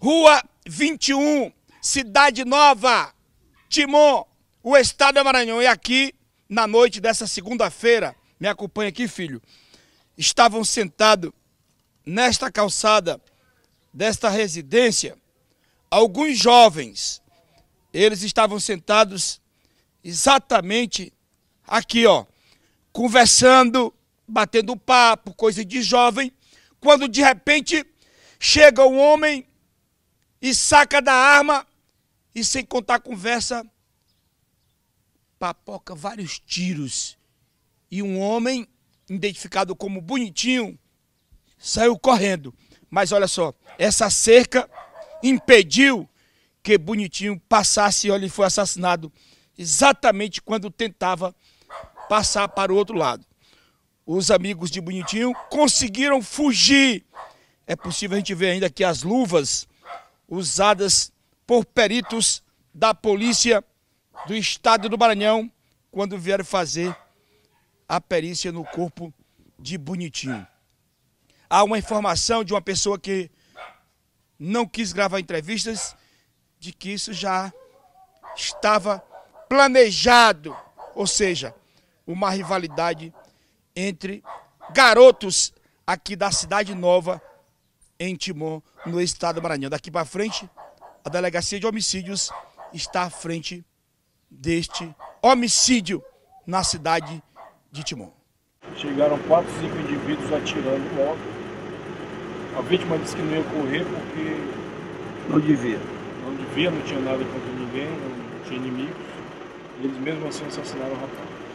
Rua 21, Cidade Nova, Timon, o Estado do é Maranhão. E aqui, na noite dessa segunda-feira, me acompanha aqui, filho, estavam sentados nesta calçada desta residência alguns jovens. Eles estavam sentados exatamente aqui, ó, conversando, batendo papo, coisa de jovem, quando de repente chega um homem e saca da arma e sem contar a conversa, papoca vários tiros. E um homem, identificado como bonitinho, saiu correndo. Mas olha só, essa cerca impediu que Bonitinho passasse, olha, ele foi assassinado exatamente quando tentava passar para o outro lado. Os amigos de Bonitinho conseguiram fugir. É possível a gente ver ainda aqui as luvas usadas por peritos da polícia do estado do Maranhão quando vieram fazer a perícia no corpo de Bonitinho. Há uma informação de uma pessoa que não quis gravar entrevistas de que isso já estava planejado, ou seja, uma rivalidade entre garotos aqui da Cidade Nova em Timon, no estado do Maranhão. Daqui para frente, a delegacia de homicídios está à frente deste homicídio na cidade de Timon. Chegaram quatro, cinco indivíduos atirando logo. A vítima disse que não ia correr porque. Não devia. Não devia, não tinha nada contra ninguém, não tinha inimigos. eles mesmo assim assassinaram o rapaz.